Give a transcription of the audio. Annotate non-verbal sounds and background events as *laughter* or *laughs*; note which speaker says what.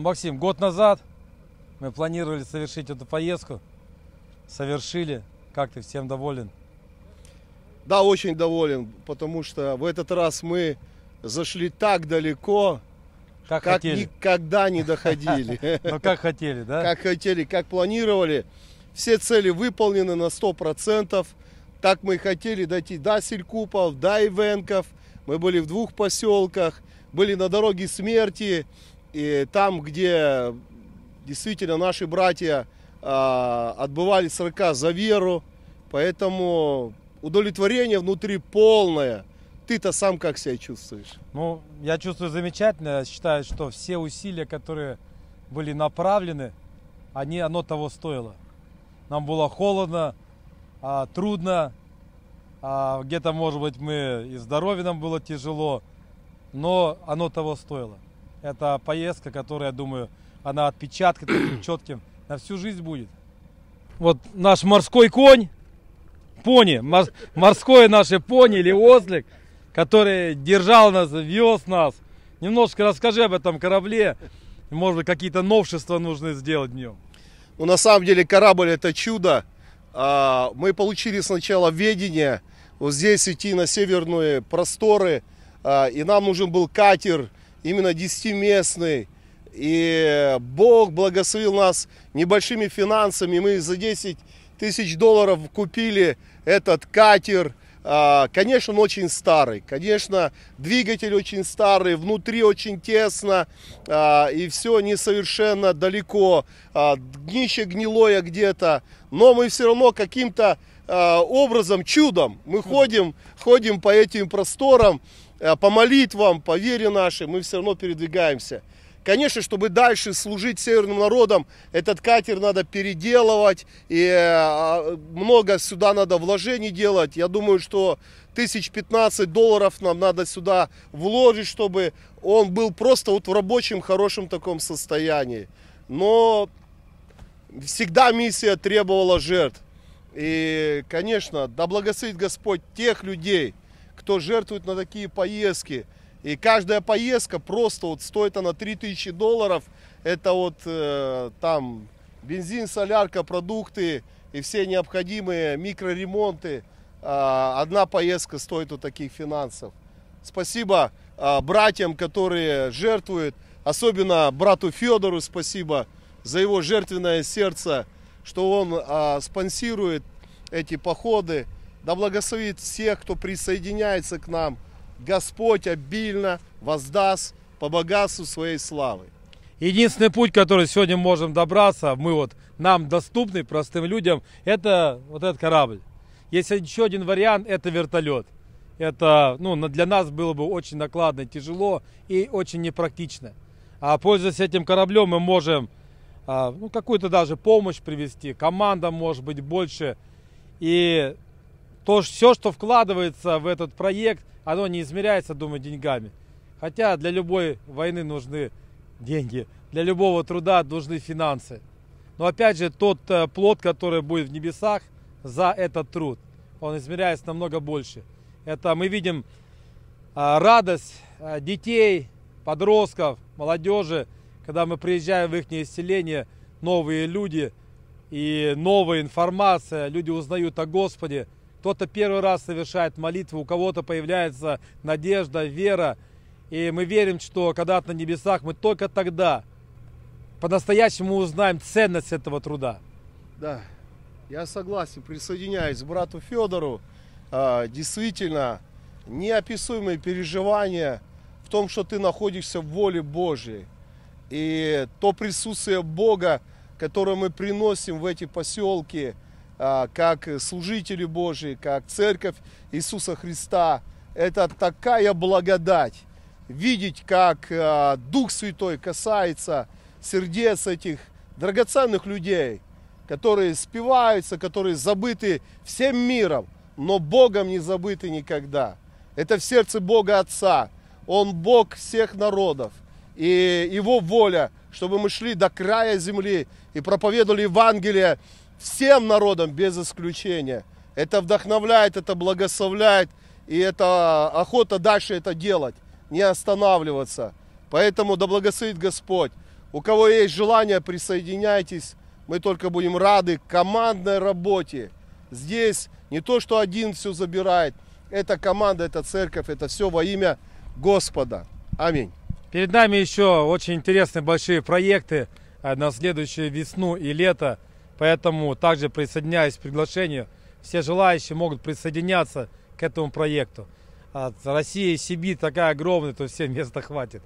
Speaker 1: Ну, Максим, год назад мы планировали совершить эту поездку.
Speaker 2: Совершили. Как ты всем доволен? Да, очень доволен, потому что в этот раз мы зашли так далеко, как, как никогда не доходили. *laughs* Но ну, как хотели, да? Как хотели, как планировали. Все цели выполнены на 100%. Так мы и хотели дойти до Селькупов, до Ивенков. Мы были в двух поселках, были на дороге смерти. И там, где действительно наши братья э, отбывали срока за веру, поэтому удовлетворение внутри полное. Ты-то сам как себя чувствуешь?
Speaker 1: Ну, я чувствую замечательно. Я считаю, что все усилия, которые были направлены, они, оно того стоило. Нам было холодно, а, трудно, а, где-то, может быть, мы и здоровье нам было тяжело, но оно того стоило. Это поездка, которая, я думаю, она отпечатка *clears throat* четким на всю жизнь будет. Вот наш морской конь, пони, морское наше пони или ослик, который держал нас, вез нас. Немножко расскажи об этом корабле. Может быть, какие-то новшества нужно сделать в нем.
Speaker 2: Ну, на самом деле, корабль это чудо. А, мы получили сначала ведение, вот здесь идти на северные просторы, а, и нам нужен был катер – именно десятиместный. И Бог благословил нас небольшими финансами. Мы за 10 тысяч долларов купили этот катер. А, конечно, он очень старый. Конечно, двигатель очень старый, внутри очень тесно, а, и все несовершенно далеко. А, днище гнилое где-то. Но мы все равно каким-то Э, образом, чудом. Мы ходим, ходим по этим просторам, э, по молитвам, по вере нашей, мы все равно передвигаемся. Конечно, чтобы дальше служить северным народам, этот катер надо переделывать, и э, а, много сюда надо вложений делать. Я думаю, что тысяч 15 долларов нам надо сюда вложить, чтобы он был просто вот в рабочем, хорошем таком состоянии. Но всегда миссия требовала жертв. И, конечно, да благословит Господь тех людей, кто жертвует на такие поездки. И каждая поездка просто вот стоит она 3000 долларов. Это вот э, там бензин, солярка, продукты и все необходимые микроремонты. Э, одна поездка стоит вот таких финансов. Спасибо э, братьям, которые жертвуют. Особенно брату Федору спасибо за его жертвенное сердце что он а, спонсирует эти походы. Да благословит всех, кто присоединяется к нам. Господь обильно воздаст по богатству своей славы.
Speaker 1: Единственный путь, который сегодня можем добраться, мы вот, нам доступный, простым людям, это вот этот корабль. Если еще один вариант, это вертолет. Это ну, для нас было бы очень накладно, тяжело и очень непрактично. А пользуясь этим кораблем, мы можем а, ну, какую-то даже помощь привести, команда может быть больше. И то, все, что вкладывается в этот проект, оно не измеряется, думаю, деньгами. Хотя для любой войны нужны деньги, для любого труда нужны финансы. Но опять же, тот э, плод, который будет в небесах за этот труд, он измеряется намного больше. Это мы видим а, радость а, детей, подростков, молодежи – когда мы приезжаем в их селение, новые люди и новая информация, люди узнают о Господе. Кто-то первый раз совершает молитву, у кого-то появляется надежда, вера. И мы верим, что когда-то на небесах мы только тогда по-настоящему узнаем ценность этого труда.
Speaker 2: Да, я согласен, присоединяюсь к брату Федору. А, действительно, неописуемые переживания в том, что ты находишься в воле Божьей. И то присутствие Бога, которое мы приносим в эти поселки, а, как служители Божии, как церковь Иисуса Христа, это такая благодать. Видеть, как а, Дух Святой касается сердец этих драгоценных людей, которые спиваются, которые забыты всем миром, но Богом не забыты никогда. Это в сердце Бога Отца. Он Бог всех народов – и Его воля, чтобы мы шли до края земли и проповедовали Евангелие всем народам без исключения. Это вдохновляет, это благословляет, и это охота дальше это делать, не останавливаться. Поэтому да благословит Господь. У кого есть желание, присоединяйтесь. Мы только будем рады командной работе. Здесь не то, что один все забирает. Это команда, это церковь, это все во имя Господа. Аминь.
Speaker 1: Перед нами еще очень интересные большие проекты э, на следующую весну и лето. Поэтому также присоединяюсь к приглашению. Все желающие могут присоединяться к этому проекту. От России и Сибирь такая огромная, то всем места хватит.